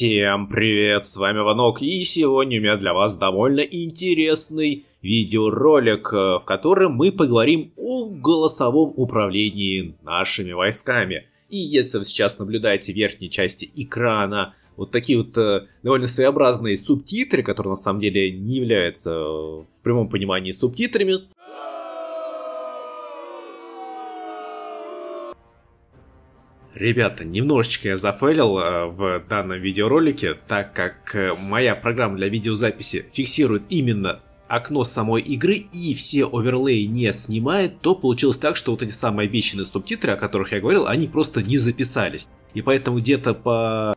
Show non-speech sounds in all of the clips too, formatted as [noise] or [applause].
Всем привет, с вами Ванок, и сегодня у меня для вас довольно интересный видеоролик, э, в котором мы поговорим о голосовом управлении нашими войсками. И если вы сейчас наблюдаете в верхней части экрана вот такие вот э, довольно своеобразные субтитры, которые на самом деле не являются э, в прямом понимании субтитрами, Ребята, немножечко я зафейлил э, в данном видеоролике, так как э, моя программа для видеозаписи фиксирует именно окно самой игры и все оверлей не снимает, то получилось так, что вот эти самые обещанные субтитры, о которых я говорил, они просто не записались. И поэтому где-то по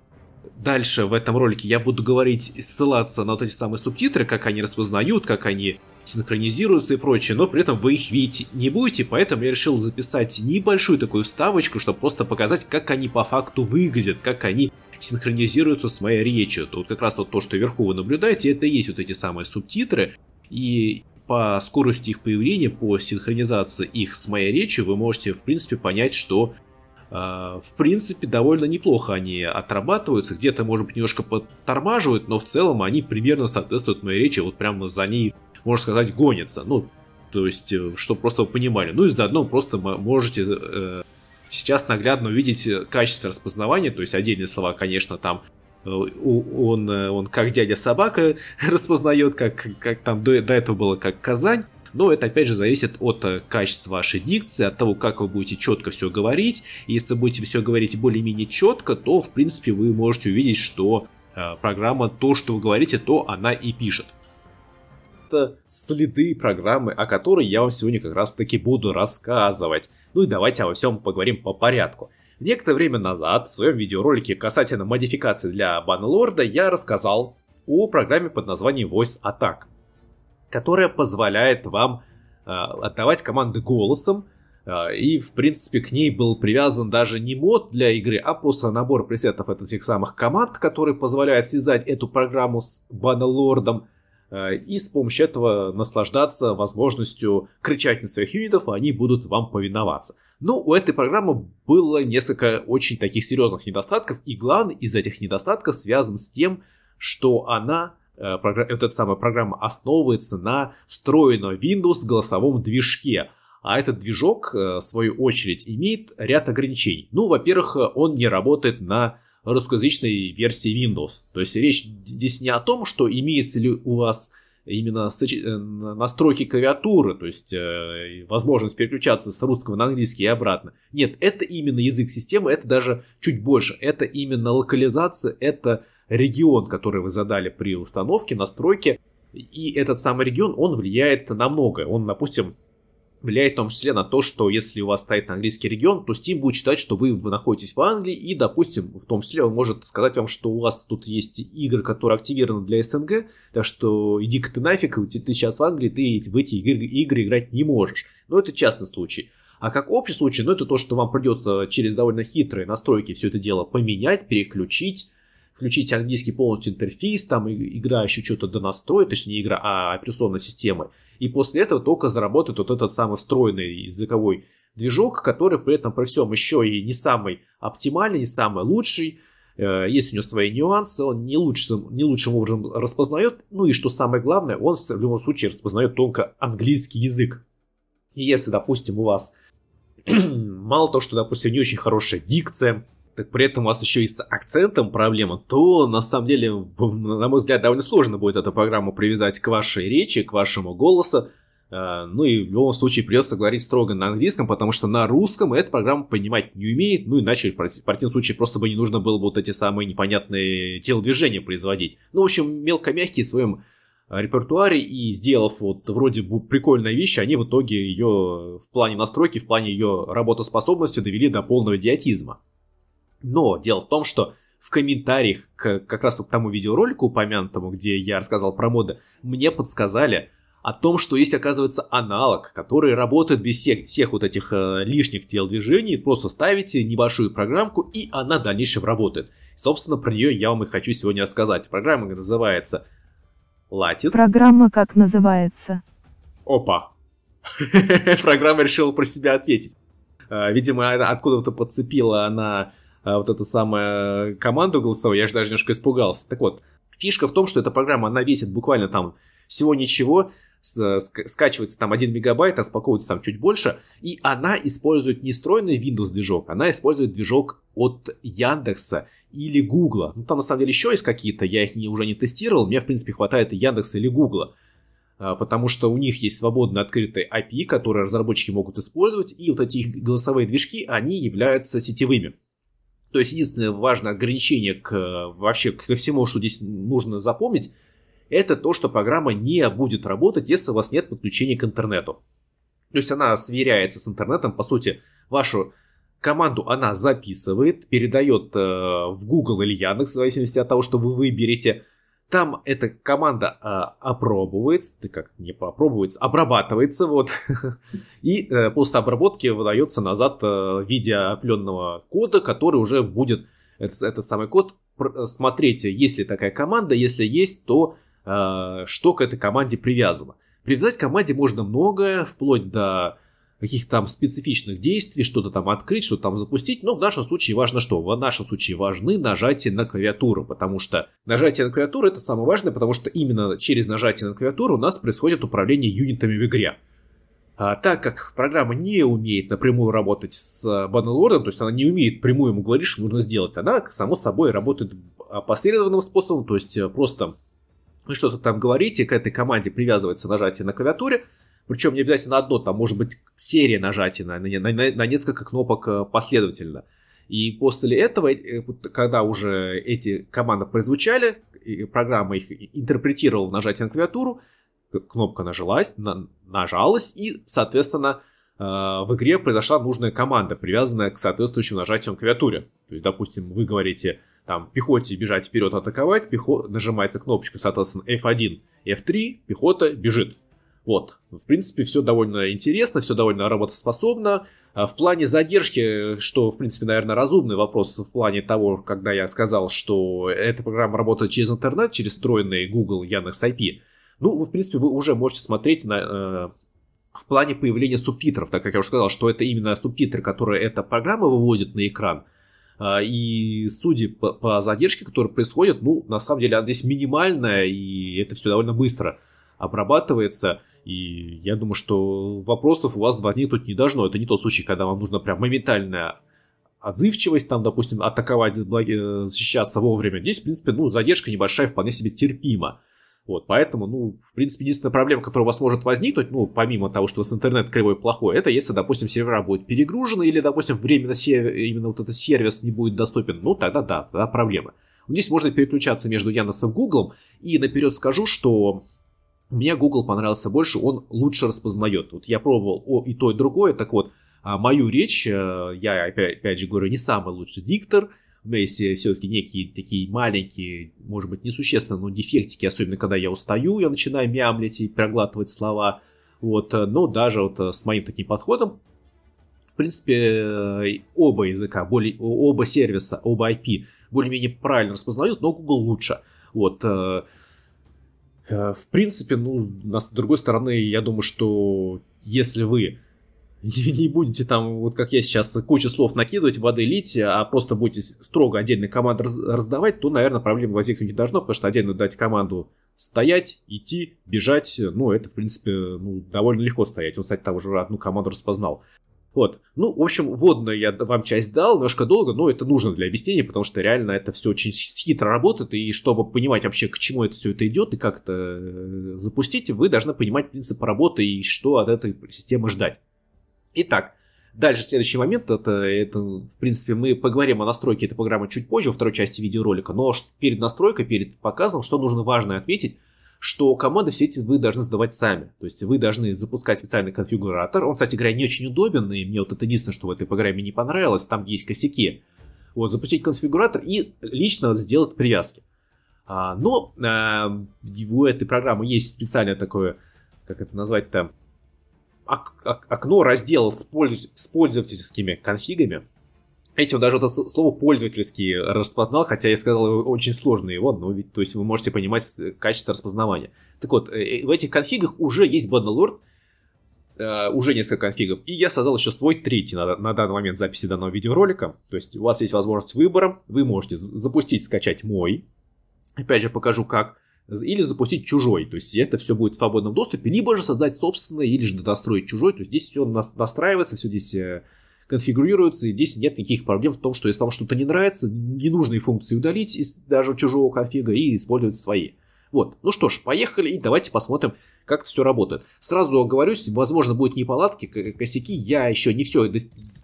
Дальше в этом ролике я буду говорить, ссылаться на вот эти самые субтитры, как они распознают, как они синхронизируются и прочее, но при этом вы их видеть не будете, поэтому я решил записать небольшую такую вставочку, чтобы просто показать, как они по факту выглядят, как они синхронизируются с моей речью. Тут как раз вот то, что вверху вы наблюдаете, это и есть вот эти самые субтитры, и по скорости их появления, по синхронизации их с моей речью, вы можете, в принципе, понять, что а, в принципе, довольно неплохо они отрабатываются, где-то, может быть, немножко подтормаживают, но в целом они примерно соответствуют моей речи, вот прямо за ней, можно сказать, гонятся. Ну, то есть, э, чтобы просто вы понимали. Ну и заодно просто можете э, сейчас наглядно увидеть э, качество распознавания, то есть отдельные слова, конечно, там э, он, он как дядя собака [laughs] распознает, как, как там до, до этого было, как Казань, но это опять же зависит от э, качества вашей дикции, от того, как вы будете четко все говорить. если будете все говорить более-менее четко, то в принципе вы можете увидеть, что э, программа то, что вы говорите, то она и пишет. Это следы программы, о которой я вам сегодня как раз таки буду рассказывать. Ну и давайте обо всем поговорим по порядку. Некоторое время назад в своем видеоролике касательно модификации для Банлорда я рассказал о программе под названием Voice Attack которая позволяет вам э, отдавать команды голосом, э, и, в принципе, к ней был привязан даже не мод для игры, а просто набор пресетов от тех самых команд, который позволяет связать эту программу с баннелордом э, и с помощью этого наслаждаться возможностью кричать на своих юнитов, а они будут вам повиноваться. Но у этой программы было несколько очень таких серьезных недостатков, и главный из этих недостатков связан с тем, что она вот эта самая программа основывается на встроенном Windows голосовом движке. А этот движок, э, в свою очередь, имеет ряд ограничений. Ну, во-первых, э, он не работает на русскоязычной версии Windows. То есть речь здесь не о том, что имеется ли у вас именно э, настройки клавиатуры, то есть возможность переключаться с русского на английский и обратно. Нет, это именно язык системы, это даже чуть больше, это именно локализация, это регион, который вы задали при установке, настройке, и этот самый регион, он влияет на многое. Он, допустим, влияет в том числе на то, что если у вас стоит английский регион, то Steam будет считать, что вы находитесь в Англии, и, допустим, в том числе он может сказать вам, что у вас тут есть игры, которые активированы для СНГ, так что иди-ка ты нафиг, ты сейчас в Англии, ты в эти игры, игры играть не можешь. Но это частный случай. А как общий случай, ну это то, что вам придется через довольно хитрые настройки все это дело поменять, переключить, включить английский полностью интерфейс, там игра еще что-то донастроит, точнее не игра, а операционная система. И после этого только заработает вот этот самый встроенный языковой движок, который при этом при всем еще и не самый оптимальный, не самый лучший, э, есть у него свои нюансы, он не лучшим, не лучшим образом распознает, ну и что самое главное, он в любом случае распознает только английский язык. И если, допустим, у вас [clears throat] мало того, что, допустим, не очень хорошая дикция, так при этом у вас еще и с акцентом проблема, то на самом деле, [laughs] на мой взгляд, довольно сложно будет эту программу привязать к вашей речи, к вашему голосу. А, ну и в любом случае придется говорить строго на английском, потому что на русском эта программа понимать не умеет, ну иначе в противном случае просто бы не нужно было бы вот эти самые непонятные телодвижения производить. Ну, в общем, мелкомягкие в своем репертуаре и сделав вот вроде бы прикольная вещь, они в итоге ее в плане настройки, в плане ее работоспособности довели до полного идиотизма. Но дело в том, что в комментариях к как раз к тому видеоролику упомянутому, где я рассказал про моды, мне подсказали о том, что есть, оказывается, аналог, который работает без всех, всех вот этих э, лишних телодвижений. Просто ставите небольшую программку, и она в дальнейшем работает. Собственно, про нее я вам и хочу сегодня рассказать. Программа называется Латис. Программа как называется? Опа. [laughs] Программа решила про себя ответить. Э, видимо, откуда-то подцепила она Э, вот эта самая э, команда голосовая, я же даже немножко испугался. Так вот, фишка в том, что эта программа, она весит буквально там всего ничего, э, скачивается там 1 мегабайт, а спаковывается там чуть больше, и она использует не встроенный Windows движок, она использует движок от Яндекса или Гугла. Ну, там на самом деле еще есть какие-то, я их не, уже не тестировал, мне в принципе хватает и Яндекса или Гугла, а, потому что у них есть свободный открытый API, которые разработчики могут использовать, и вот эти их голосовые движки, они являются сетевыми. То есть единственное важное ограничение к, вообще ко всему, что здесь нужно запомнить, это то, что программа не будет работать, если у вас нет подключения к интернету. То есть она сверяется с интернетом, по сути, вашу команду она записывает, передает э, в Google или Яндекс, в зависимости от того, что вы выберете – там эта команда а, опробуется, ты как не попробуется, обрабатывается, вот. [laughs] И э, после обработки выдается назад э, в виде опленного кода, который уже будет, это, это самый код, смотрите, есть ли такая команда, если есть, то э, что к этой команде привязано. Привязать команде можно многое, вплоть до каких-то там специфичных действий, что-то там открыть, что-то там запустить, но в нашем случае важно что? В нашем случае важны нажатия на клавиатуру, потому что нажатие на клавиатуру это самое важное, потому что именно через нажатие на клавиатуру у нас происходит управление юнитами в игре. А, так как программа не умеет напрямую работать с Баннелордом, то есть она не умеет прямую ему говорить, что нужно сделать, она, само собой, работает опосредованным способом, то есть э, просто вы что-то там говорите, к этой команде привязывается нажатие на клавиатуре, причем не обязательно одно, там может быть серия нажатий на, на, на, на несколько кнопок э, последовательно. И после этого, э, когда уже эти команды прозвучали, программа их интерпретировала нажатие на клавиатуру, кнопка нажилась, на, нажалась, и, соответственно, э, в игре произошла нужная команда, привязанная к соответствующему нажатию на клавиатуре. То есть, допустим, вы говорите там пехоте бежать вперед, атаковать, пехо... нажимается кнопочка, соответственно, F1, F3, пехота бежит. Вот, в принципе, все довольно интересно, все довольно работоспособно. А, в плане задержки, что, в принципе, наверное, разумный вопрос в плане того, когда я сказал, что эта программа работает через интернет, через встроенный Google Яндекс IP, ну, вы, в принципе, вы уже можете смотреть на, э, в плане появления субтитров, так как я уже сказал, что это именно субтитры, которые эта программа выводит на экран. А, и судя по, по задержке, которая происходит, ну, на самом деле, она здесь минимальная, и это все довольно быстро обрабатывается. И я думаю, что вопросов у вас возникнуть не должно. Это не тот случай, когда вам нужно прям моментальная отзывчивость, там, допустим, атаковать, э, защищаться вовремя. Здесь, в принципе, ну, задержка небольшая, вполне себе терпима. Вот, поэтому, ну, в принципе, единственная проблема, которая у вас может возникнуть, ну, помимо того, что у вас интернет кривой плохой, это если, допустим, сервера будет перегружены, или, допустим, временно сервер, именно вот этот сервис не будет доступен, ну, тогда да, тогда проблема. Здесь можно переключаться между Яндексом и Гуглом, и наперед скажу, что мне Google понравился больше, он лучше распознает. Вот я пробовал о, и то, и другое. Так вот, а, мою речь, э, я опять, опять же говорю, не самый лучший диктор. У меня есть э, все-таки некие такие маленькие, может быть, несущественные, но дефектики, особенно когда я устаю, я начинаю мямлить и проглатывать слова. Вот, э, но даже вот с моим таким подходом, в принципе, оба языка, более, оба сервиса, оба IP более-менее правильно распознают, но Google лучше. Вот, Э, в принципе, ну, с другой стороны, я думаю, что если вы не будете там, вот как я сейчас, кучу слов накидывать, воды лить, а просто будете строго отдельно команды раздавать, то, наверное, проблем возникнуть не должно, потому что отдельно дать команду стоять, идти, бежать, ну, это, в принципе, ну, довольно легко стоять. Он, кстати, там уже одну команду распознал. Вот. Ну, в общем, вводную я вам часть дал, немножко долго, но это нужно для объяснения, потому что реально это все очень хитро работает, и чтобы понимать вообще, к чему это все это идет и как это э, запустить, вы должны понимать принцип работы и что от этой системы ждать. Итак, Дальше следующий момент, это, это, в принципе, мы поговорим о настройке этой программы чуть позже, во второй части видеоролика, но перед настройкой, перед показом, что нужно важно отметить, что команды все эти вы должны сдавать сами. То есть вы должны запускать специальный конфигуратор. Он, кстати говоря, не очень удобен, и мне вот это единственное, что в этой программе не понравилось, там есть косяки. Вот, запустить конфигуратор и лично сделать привязки. А, но а, у этой программы есть специальное такое, как это назвать там, ок- ок- окно раздел с, польз- с пользовательскими конфигами, Этим даже вот это слово пользовательский распознал, хотя я сказал очень сложное его, но ну, ведь, то есть вы можете понимать э, качество распознавания. Так вот, э, э, в этих конфигах уже есть Bannerlord, уже несколько конфигов, и я создал еще свой третий на, на данный момент записи данного видеоролика, то есть у вас есть возможность выбора, вы можете запустить, скачать мой, опять же покажу как, или запустить чужой, то есть это все будет в свободном доступе, либо же создать собственный, или же достроить чужой, то есть здесь все настраивается, все здесь конфигурируются, и здесь нет никаких проблем в том, что если вам что-то не нравится, ненужные функции удалить из даже чужого конфига и использовать свои. Вот, ну что ж, поехали и давайте посмотрим, как это все работает. Сразу оговорюсь, возможно, будут неполадки, косяки, я еще не все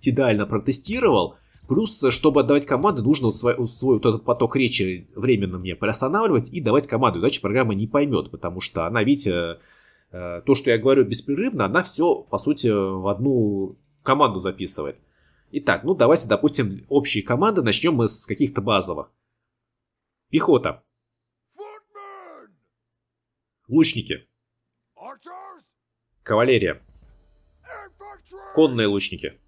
идеально протестировал, Плюс, чтобы отдавать команды, нужно вот свой, свой вот этот поток речи временно мне приостанавливать и давать команду, иначе программа не поймет, потому что она, видите, э, то, что я говорю беспрерывно, она все, по сути, в одну команду записывает. Итак, ну давайте, допустим, общие команды. Начнем мы с каких-то базовых. Пехота. Лучники. Кавалерия. Конные лучники.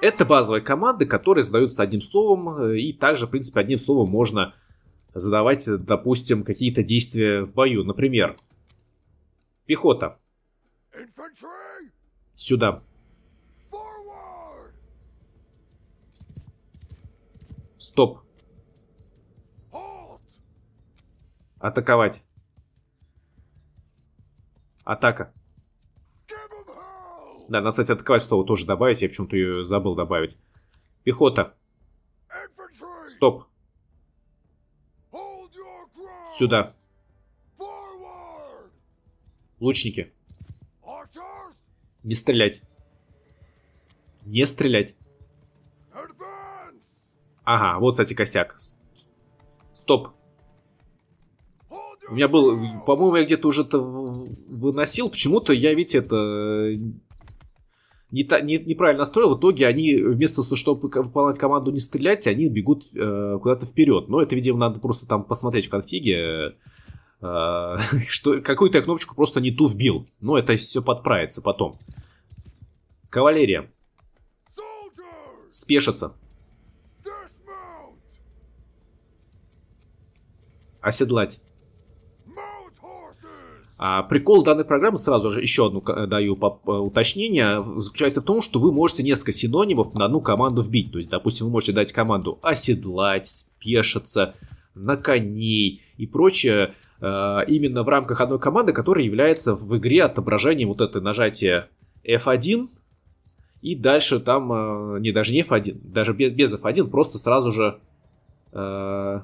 Это базовые команды, которые задаются одним словом, э, и также, в принципе, одним словом можно задавать, допустим, какие-то действия в бою. Например, пехота. Сюда. Стоп. Атаковать. Атака. Да, надо, кстати, атаковать слово тоже добавить. Я почему-то ее забыл добавить. Пехота. Стоп. Сюда. Лучники. Не стрелять. Не стрелять. Ага, вот, кстати, косяк. Стоп. У меня был... По-моему, я где-то уже это выносил. Почему-то я, видите, это... Не та, не, неправильно настроил, в итоге они вместо того, чтобы выполнять команду не стрелять, они бегут э, куда-то вперед. Но это, видимо, надо просто там посмотреть в конфиге, а, [laughs] что какую-то я кнопочку просто не ту вбил. Но это все подправится потом. Кавалерия. Спешится. Оседлать. А прикол данной программы, сразу же еще одну даю э, уточнение, заключается в том, что вы можете несколько синонимов на одну команду вбить. То есть, допустим, вы можете дать команду оседлать, спешиться, на коней и прочее Э, именно в рамках одной команды, которая является в игре отображением вот это нажатие F1, и дальше там, э, не даже не F1, даже без F1, просто сразу же э,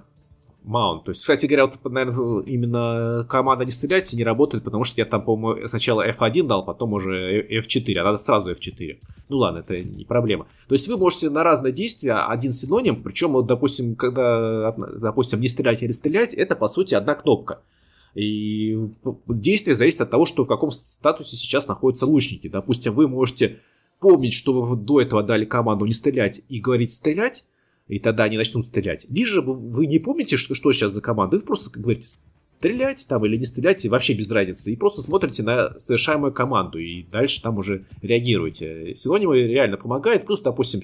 Маунт. То есть, кстати говоря, вот, наверное, именно э, команда не стрелять не работает, потому что я там, по-моему, сначала F1 дал, потом уже F4, а надо сразу F4. Ну ладно, это не проблема. То есть вы можете на разные действия один синоним, причем, вот, допустим, когда, допустим, не стрелять или стрелять, это, по сути, одна кнопка. И действие зависит от того, что в каком статусе сейчас находятся лучники. Допустим, вы можете помнить, что вы до этого дали команду не стрелять и говорить стрелять, и тогда они начнут стрелять. Лишь же вы не помните, что, что сейчас за команда, вы просто говорите, стрелять там или не стрелять, вообще без разницы, и просто смотрите на совершаемую команду, и дальше там уже реагируете. Синонимы реально помогает. плюс, допустим,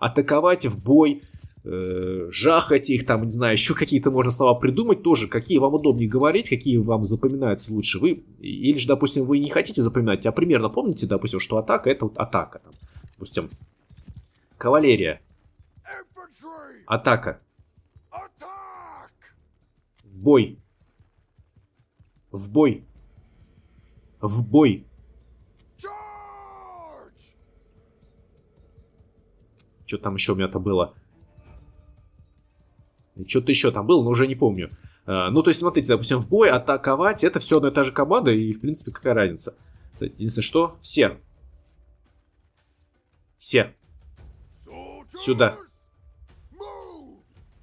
атаковать в бой, э, жахать их, там, не знаю, [laughs] еще какие-то можно слова придумать тоже, какие вам удобнее говорить, какие вам запоминаются лучше. Вы, или же, допустим, вы не хотите запоминать, а примерно помните, допустим, что атака это вот атака. Там, допустим, кавалерия, Атака. В бой. В бой. В бой. Что там еще у меня-то было? Что-то еще там было, но уже не помню. А, ну, то есть, смотрите, допустим, в бой атаковать, это все одна и та же команда, и, в принципе, какая разница. Кстати, единственное, что все. Все. Сюда.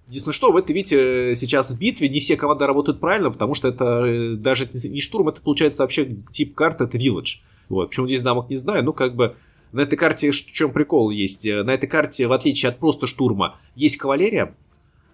Единственное, что в этой, видите, э, сейчас в битве не все команды работают правильно, потому что это э, даже не штурм, это получается вообще тип карты, это вилледж. Вот. Почему здесь замок, не знаю, ну как бы на этой карте в чем прикол есть? Э, на этой карте, в отличие от просто штурма, есть кавалерия,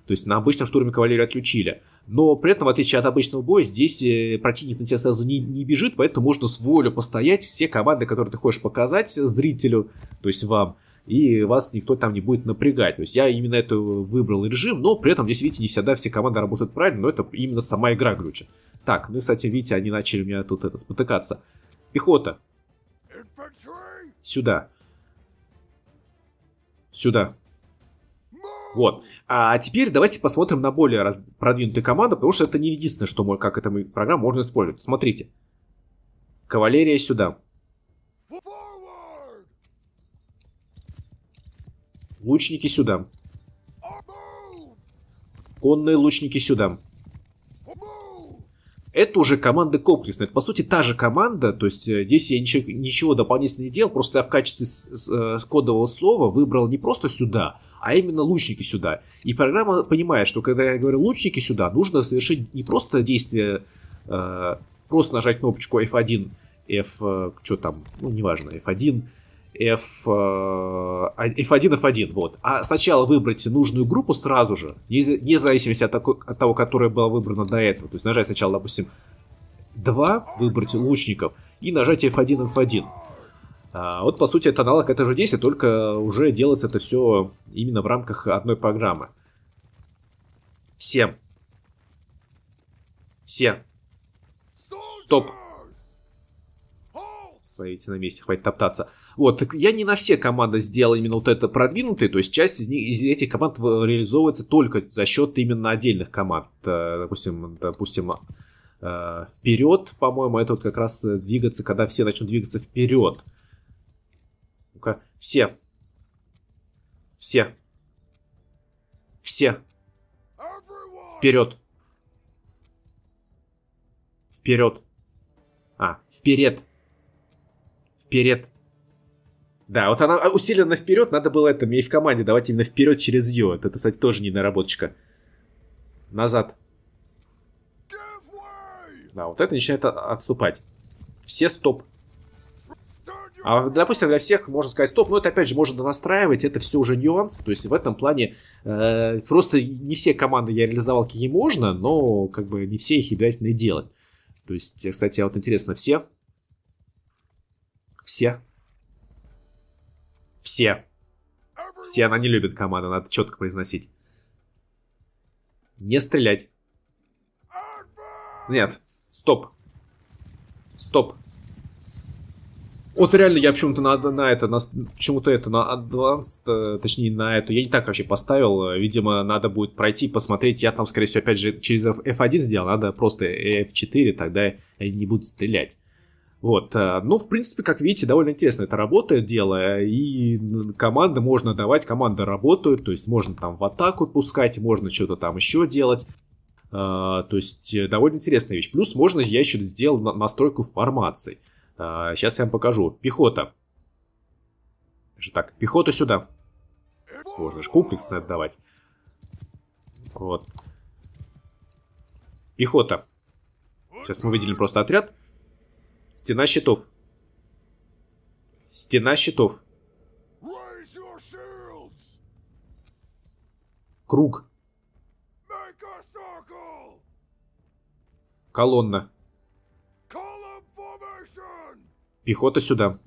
то есть на обычном штурме кавалерию отключили. Но при этом, в отличие от обычного боя, здесь противник на тебя сразу не, не бежит, поэтому можно с волю постоять все команды, которые ты хочешь показать зрителю, то есть вам и вас никто там не будет напрягать. То есть я именно эту выбрал режим, но при этом здесь, видите, не всегда все команды работают правильно, но это именно сама игра глючит. Так, ну, кстати, видите, они начали у меня тут это спотыкаться. Пехота. Сюда. Сюда. Вот. А теперь давайте посмотрим на более раз... продвинутые команды, потому что это не единственное, что мой как эта программа можно использовать. Смотрите. Кавалерия сюда. Лучники сюда. Конные лучники сюда. Это уже команда комплексная. Это, по сути, та же команда. То есть э, здесь я ничего, ничего дополнительного не делал. Просто я в качестве э, кодового слова выбрал не просто сюда, а именно лучники сюда. И программа понимает, что когда я говорю лучники сюда, нужно совершить не просто действие, э, просто нажать кнопочку F1, F, э, что там, ну, неважно, F1, F, э, F1, F1, вот. А сначала выбрать нужную группу сразу же, вне зависимости от, такой, от того, которая была выбрана до этого. То есть нажать сначала, допустим, 2, выбрать лучников, и нажать F1, F1. А, вот, по сути, это аналог этого же действия, только уже делается это все именно в рамках одной программы. Всем. Все. Стоп. Стоите на месте, хватит топтаться. Вот, я не на все команды сделал именно вот это продвинутые, то есть часть из, них, из этих команд реализовывается только за счет именно отдельных команд. Э, допустим, допустим э, вперед, по-моему, это вот как раз двигаться, когда все начнут двигаться вперед. Ну-ка, все. Все. Все. Вперед. Вперед. А, вперед. Вперед. Да, вот она а, усиленно вперед, надо было это ей в команде давать именно вперед через ее. Это, кстати, тоже не наработочка. Назад. Да, вот это начинает отступать. Все стоп. А, допустим, для всех можно сказать стоп, но это опять же можно настраивать, это все уже нюанс. То есть в этом плане э, просто не все команды я реализовал, какие можно, но как бы не все их обязательно и делать. То есть, кстати, вот интересно, все? Все? Все. Все, она не любит команду, надо четко произносить. Не стрелять. Нет. Стоп. Стоп. Вот реально я почему-то на, на это, на, почему-то это на Advanced, э, точнее на эту, я не так вообще поставил, видимо, надо будет пройти, посмотреть, я там, скорее всего, опять же, через F1 сделал, надо просто F4, тогда они не будут стрелять. Вот. А, ну, в принципе, как видите, довольно интересно это работает дело, и команды можно давать, команды работают, то есть можно там в атаку пускать, можно что-то там еще делать. А, то есть э, довольно интересная вещь. Плюс можно, я еще сделал настройку формаций. Сейчас а, я вам покажу. Пехота. Даже так, пехоту сюда. Можно же комплекс надо давать. Вот. Пехота. Сейчас мы выделим просто отряд. Стена щитов. Стена щитов. Круг. Колонна. Пехота сюда.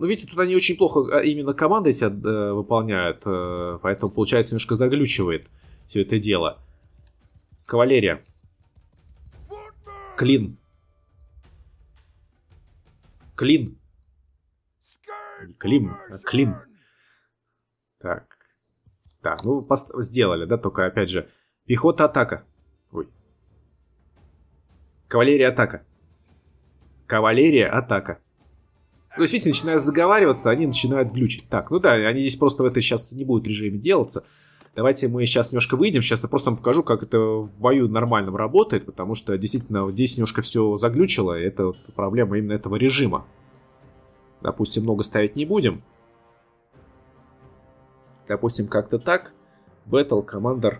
Ну, видите, тут они очень плохо а, именно команды себя э, выполняют, э, поэтому, получается, немножко заглючивает все это дело. Кавалерия. Клин. Клин. Клим, Клин. Э, так. Так, ну пост- сделали, да, только опять же. Пехота атака. Ой. Кавалерия атака. Кавалерия атака. Ну, видите, начинают заговариваться, они начинают глючить. Так, ну да, они здесь просто в это сейчас не будут режиме делаться. Давайте мы сейчас немножко выйдем, сейчас я просто вам покажу, как это в бою нормально работает, потому что действительно здесь немножко все заглючило, и это вот проблема именно этого режима. Допустим, много ставить не будем. Допустим, как-то так. Battle Commander.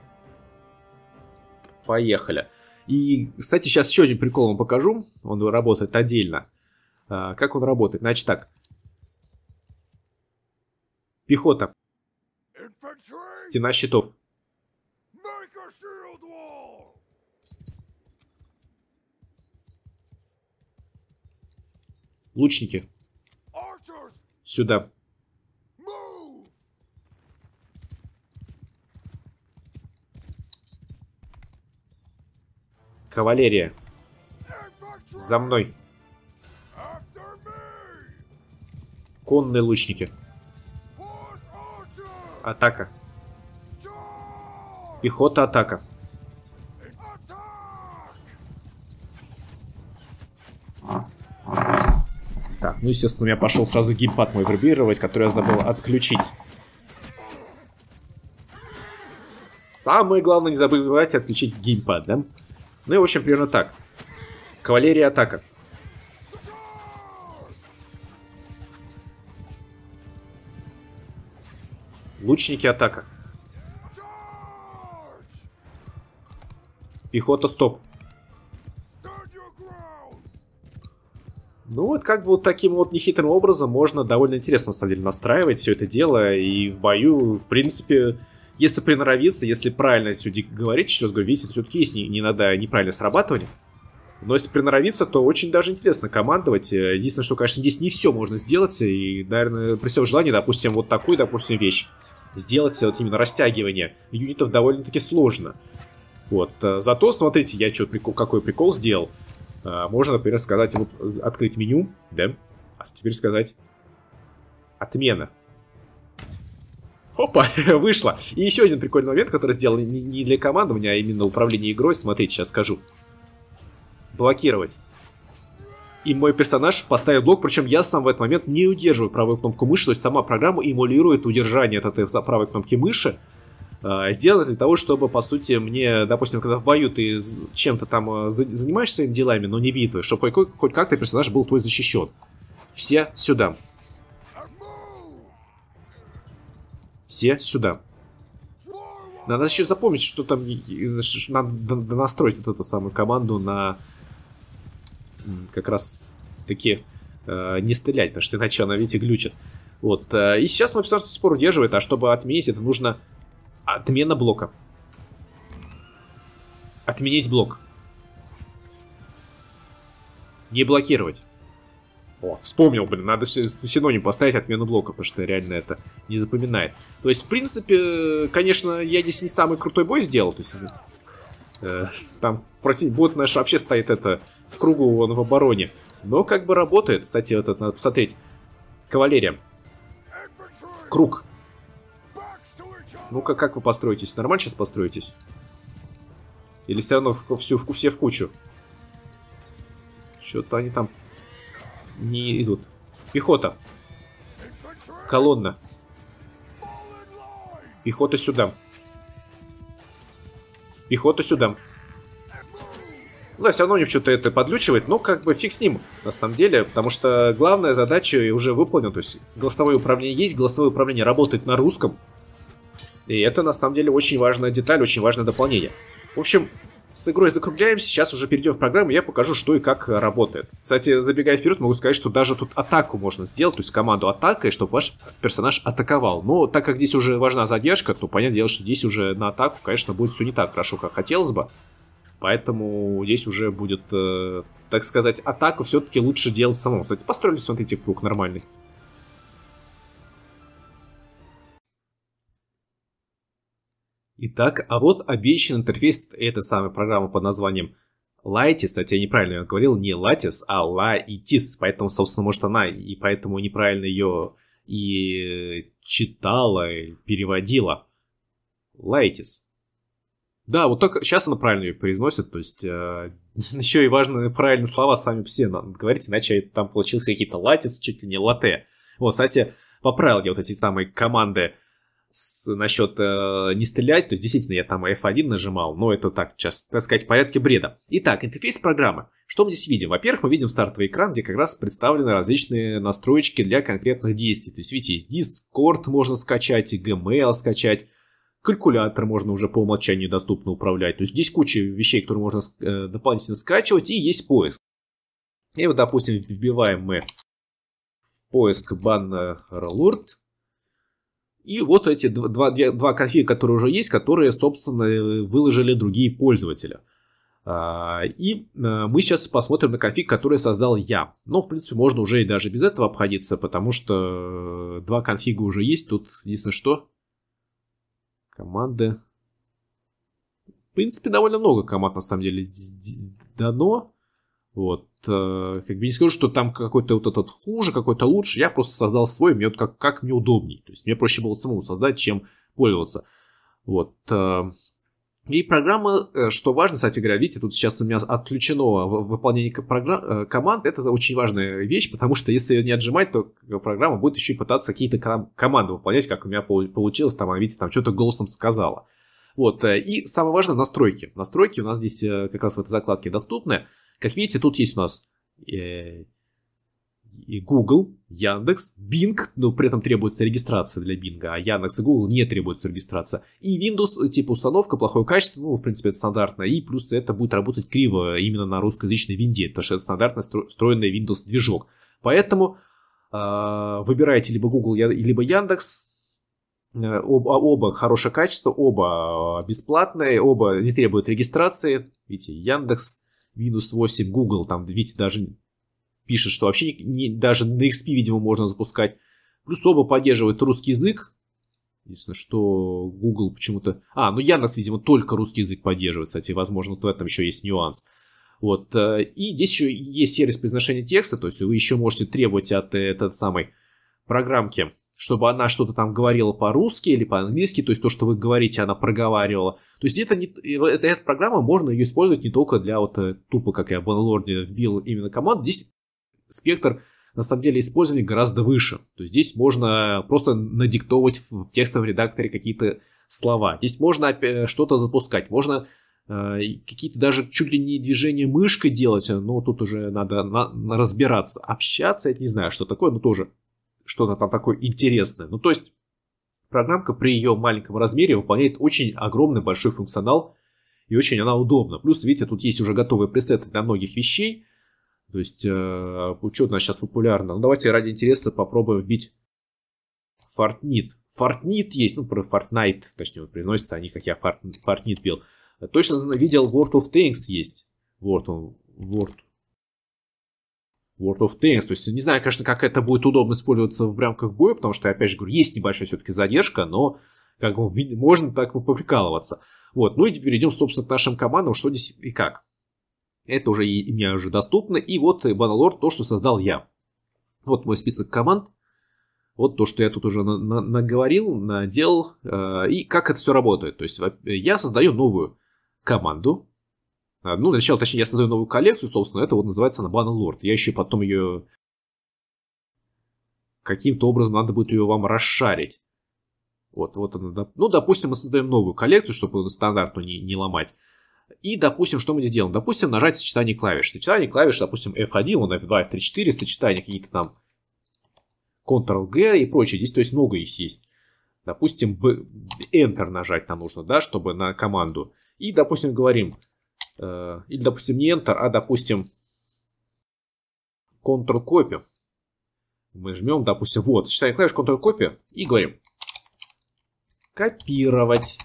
Поехали. И, кстати, сейчас еще один прикол вам покажу. Он работает отдельно. А, как он работает? Значит так. Пехота. Стена щитов. Лучники. Сюда. Кавалерия. За мной. Конные лучники. Атака. Пехота, атака. Так, ну, естественно, у меня пошел сразу геймпад мой вибрировать, который я забыл отключить. Самое главное, не забывайте отключить геймпад, да? Ну и, в общем, примерно так. Кавалерия атака. лучники атака. Пехота стоп. Ну вот как бы вот таким вот нехитрым образом можно довольно интересно, на самом деле, настраивать все это дело. И в бою, в принципе, если приноровиться, если правильно все говорить, сейчас говорю, видите, все-таки есть не, не надо неправильное срабатывание. Но если приноровиться, то очень даже интересно командовать. Единственное, что, конечно, здесь не все можно сделать. И, наверное, при всем желании, допустим, вот такую, допустим, вещь сделать вот именно растягивание юнитов довольно-таки сложно. Вот. Э, зато, смотрите, я что, прикол, какой прикол сделал. Э, можно, например, сказать, э, открыть меню, да, а теперь сказать отмена. Опа, [laughs] вышло. И еще один прикольный момент, который сделал не для команды, у меня именно управление игрой. Смотрите, сейчас скажу. Блокировать и мой персонаж поставил блок, причем я сам в этот момент не удерживаю правую кнопку мыши, то есть сама программа эмулирует удержание от этой правой кнопки мыши, а, сделано для того, чтобы, по сути, мне, допустим, когда в бою ты чем-то там а, занимаешься своими делами, но не битвой, чтобы хоть, хоть как-то персонаж был твой защищен. Все сюда. Все сюда. Надо еще запомнить, что там надо настроить вот эту самую команду на как раз таки э, не стрелять, потому что иначе она, видите, глючит. Вот. Э, и сейчас до сих пор удерживает, а чтобы отменить, это нужно отмена блока. Отменить блок. Не блокировать. О, вспомнил, блин, надо синоним поставить отмену блока, потому что реально это не запоминает. То есть, в принципе, конечно, я здесь не самый крутой бой сделал, то есть Э, там против... бот наш вообще стоит это в кругу, он в обороне. Но как бы работает. Кстати, этот надо посмотреть. Кавалерия. Круг. Ну-ка, как вы построитесь? Нормально сейчас построитесь? Или все равно в, всю, в, все в кучу? Что-то они там не идут. Пехота. Колонна. Пехота сюда пехоту сюда. Да, ну, все равно мне что-то это подлючивает, но как бы фиг с ним, на самом деле, потому что главная задача уже выполнена, то есть голосовое управление есть, голосовое управление работает на русском, и это на самом деле очень важная деталь, очень важное дополнение. В общем, с игрой закругляем, сейчас уже перейдем в программу, я покажу, что и как э, работает. Кстати, забегая вперед, могу сказать, что даже тут атаку можно сделать, то есть команду атакой, чтобы ваш персонаж атаковал. Но так как здесь уже важна задержка, то понятное дело, что здесь уже на атаку, конечно, будет все не так хорошо, как хотелось бы. Поэтому здесь уже будет, э, так сказать, атаку все-таки лучше делать самому. Кстати, построили, смотрите, круг нормальный. Итак, а вот обещанный интерфейс этой самой программы под названием Лайтис, кстати, я неправильно говорил, не Латис, а Лаитис, поэтому, собственно, может она, и поэтому неправильно ее и читала, и переводила. Лайтис. Да, вот только сейчас она правильно ее произносит, то есть э, [laughs] еще и важно правильные слова сами все говорить, иначе там получился какие-то латис, чуть ли не латте. Вот, кстати, поправил я вот эти самые команды с, насчет э, не стрелять, то есть действительно я там F1 нажимал, но это так, сейчас, так сказать, в порядке бреда. Итак, интерфейс программы. Что мы здесь видим? Во-первых, мы видим стартовый экран, где как раз представлены различные настройки для конкретных действий. То есть, видите, Discord можно скачать, и Gmail скачать, калькулятор можно уже по умолчанию доступно управлять. То есть здесь куча вещей, которые можно э, дополнительно скачивать, и есть поиск. И вот, допустим, вбиваем мы в поиск баннер Lord, и вот эти два, два, два кофе, которые уже есть, которые, собственно, э, выложили другие пользователи. А, и э, мы сейчас посмотрим на конфиг, который создал я. Но, в принципе, можно уже и даже без этого обходиться, потому что э, два конфига уже есть. Тут единственное что. Команды. В принципе, довольно много команд, на самом деле, дано. Вот. Э, как бы не скажу, что там какой-то вот этот хуже, какой-то лучше. Я просто создал свой, мне вот как, как мне удобнее, То есть мне проще было самому создать, чем пользоваться. Вот. Э, и программа, э, что важно, кстати говоря, видите, тут сейчас у меня отключено выполнение программ, команд. Это очень важная вещь, потому что если ее не отжимать, то программа будет еще и пытаться какие-то команды выполнять, как у меня получилось. Там, видите, там что-то голосом сказала. Вот, э, и самое важное, настройки. Настройки у нас здесь э, как раз в этой закладке доступны. Как видите, тут есть у нас э, и Google, Яндекс, Bing, но при этом требуется регистрация для Bing, а Яндекс и Google не требуется регистрация. И Windows, типа установка, плохое качество, ну, в принципе, это стандартно, и плюс это будет работать криво именно на русскоязычной винде, потому что это стандартный встроенный Windows движок. Поэтому э, а, выбирайте либо Google, либо Яндекс, Э, об, а, оба хорошее качество, оба а, бесплатные, оба не требуют регистрации. Видите, Яндекс, Windows 8, Google, там, видите, даже пишет, что вообще не, даже на XP, видимо, можно запускать. Плюс оба поддерживают русский язык. Единственное, что Google почему-то... А, ну Яндекс, видимо, только русский язык поддерживает, кстати, возможно, в этом еще есть нюанс. Вот. Э, и здесь еще есть сервис произношения текста, то есть вы еще можете требовать от э, этой самой программки чтобы она что-то там говорила по-русски или по-английски, то есть то, что вы говорите, она проговаривала. То есть это не, это, эта программа можно ее использовать не только для вот э, тупо, как я в Банлорде вбил именно команд, здесь спектр на самом деле использования гораздо выше. То есть здесь можно просто надиктовывать в текстовом редакторе какие-то слова. Здесь можно э, что-то запускать, можно э, какие-то даже чуть ли не движения мышкой делать, но тут уже надо на, на разбираться. Общаться, я не знаю, что такое, но тоже что-то там такое интересное. Ну, то есть, программка при ее маленьком размере выполняет очень огромный большой функционал, и очень она удобна. Плюс, видите, тут есть уже готовые пресеты для многих вещей, то есть, э, что у нас сейчас популярно. Ну, давайте ради интереса попробуем вбить Fortnite. Fortnite есть, ну, про Fortnite, точнее, вот произносится они, как я Fortnite, бил. Точно видел World of Tanks есть. World of, World World of Tanks. То есть, не знаю, конечно, как это будет удобно использоваться в рамках боя, потому что, опять же говорю, есть небольшая все-таки задержка, но как бы можно так поприкалываться. Вот, ну и перейдем, собственно, к нашим командам, что здесь и как. Это уже и мне уже доступно. И вот Баналор то, что создал я. Вот мой список команд. Вот то, что я тут уже на на наговорил, наделал. Э и как это все работает. То есть я создаю новую команду, а, ну, для начала, точнее, я создаю новую коллекцию, собственно, это вот называется она Баннер Лорд. Я еще потом ее каким-то образом надо будет ее вам расшарить. Вот, вот она, ну, допустим, мы создаем новую коллекцию, чтобы стандартную не, не ломать. И, допустим, что мы здесь делаем? Допустим, нажать сочетание клавиш. Сочетание клавиш, допустим, F1, он F2, F3, 4, сочетание какие-то там Ctrl-G и прочее. Здесь, то есть, много их есть. Допустим, Enter нажать нам нужно, да, чтобы на команду. И, допустим, говорим, Э, или, допустим, не Enter, а, допустим, Ctrl-Copy. Мы жмем, допустим, вот, сочетаем клавиш Ctrl-Copy и говорим копировать.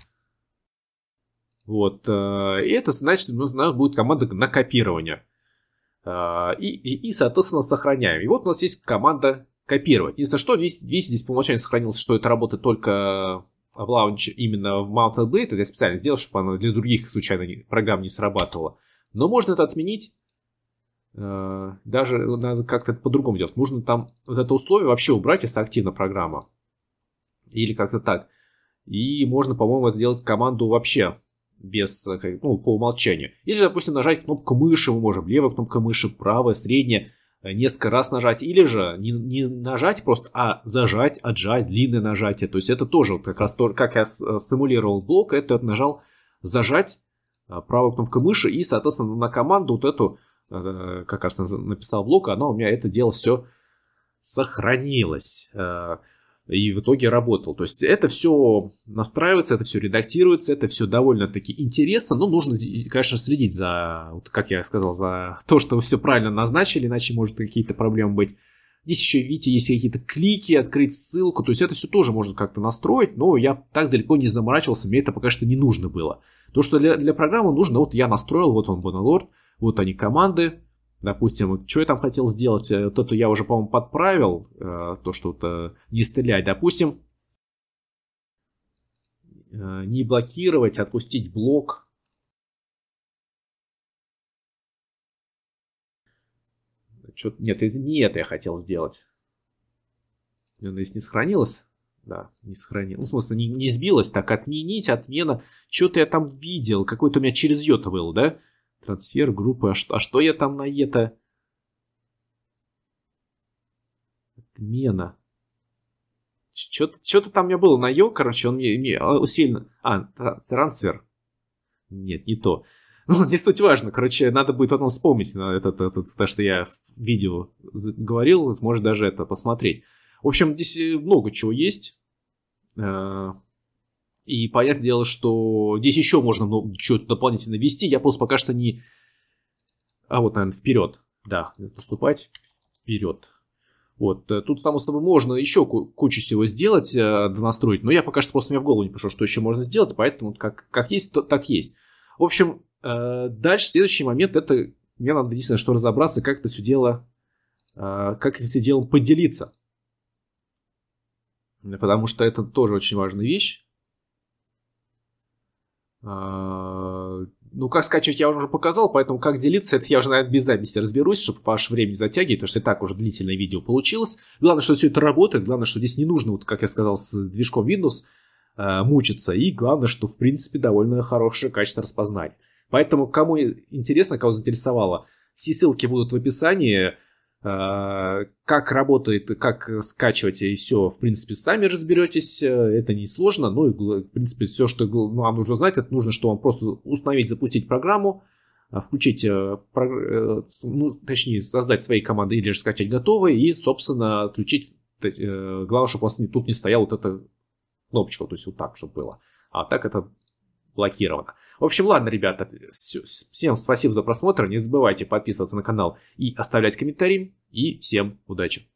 Вот, э, и это значит, у нас будет команда на копирование. Э, и, и, и, соответственно, сохраняем. И вот у нас есть команда копировать. Если что, весь весь здесь по умолчанию сохранилось, что это работает только в лаунч именно в Mountain Blade, это я специально сделал, чтобы она для других случайно программ не срабатывала. Но можно это отменить, э, даже надо как-то по-другому делать. Можно там вот это условие вообще убрать, если активна программа. Или как-то так. И можно, по-моему, это делать команду вообще без, э, ну, по умолчанию. Или, допустим, нажать кнопку мыши, мы можем левая кнопка мыши, правая, средняя. Э, несколько раз нажать, или же не, не нажать просто, а зажать, отжать, длинное нажатие. То есть это тоже вот как раз то, как я э, симулировал блок, это нажал зажать э, правой кнопкой мыши и, соответственно, на команду вот эту, как раз написал блок, она у меня это дело все сохранилось и в итоге работал. То есть это все настраивается, это все редактируется, это все довольно-таки интересно, но нужно, конечно, следить за, вот как я сказал, за [laughs] то, что вы все правильно назначили, иначе может какие-то проблемы быть. Здесь еще, видите, есть какие-то клики, открыть ссылку, то есть это все тоже можно как-то настроить, но я так далеко не заморачивался, мне это пока что не нужно было. То, что для, для программы нужно, вот я настроил, вот он Bonalord, вот они команды, Допустим, что я там хотел сделать, э, то то я уже, по-моему, подправил, э, то, что -то э, не стрелять, допустим, не блокировать, отпустить блок. что Нет, это не это я хотел сделать. здесь ну, не сохранилось? Да, не сохранил. Ну, в смысле, не, не сбилось. Так, отменить, отмена. Что-то я там видел. Какой-то у меня через йота был, да? Трансфер группы. А что, а что я там на это? Отмена. Что-то там у меня было на Йо, короче, он мне, мне а, усиленно... А, трансфер. Нет, не то. [laughs] Ну, не суть важно. Короче, надо будет потом вспомнить на э, это, это, то, что я в видео говорил. Может даже это посмотреть. В общем, здесь э, много чего есть. Э, и понятное дело, что здесь еще можно много чего-то дополнительно вести. Я просто пока что не... А вот, наверное, вперед. Да, поступать вперед. Вот. Э, тут, само собой, можно еще кучу всего сделать, э, донастроить. но я пока что просто мне в голову не пришло, что еще можно сделать, поэтому как, как есть, то так есть. В общем, э, дальше следующий момент, это мне надо единственное, что разобраться, как это все дело, как это все делом поделиться. Потому что это тоже очень важная вещь. А, ну, как скачивать я уже показал, поэтому как делиться, это я уже, наверное, без записи разберусь, чтобы ваше время не затягивать, потому что и так уже длительное видео получилось. Главное, что все это работает, главное, что здесь не нужно, вот как я сказал, с движком Windows а, мучиться, и главное, что, в принципе, довольно хорошее качество распознания. Поэтому, кому интересно, кого заинтересовало, все ссылки будут в описании. А, как работает, как скачивать и все, в принципе, сами разберетесь, э, это несложно. Ну и, в принципе, все, что вам ну, нужно знать, это нужно, что вам просто установить, запустить программу, а, включить, э, э, ну, точнее, создать свои команды или же скачать готовые и, собственно, отключить. Главное, чтобы у вас тут не стояла вот эта кнопочка, то есть вот так, чтобы было. А так это блокировано. В общем, ладно, ребята, всем спасибо за просмотр, не забывайте подписываться на канал и оставлять комментарии, и всем удачи!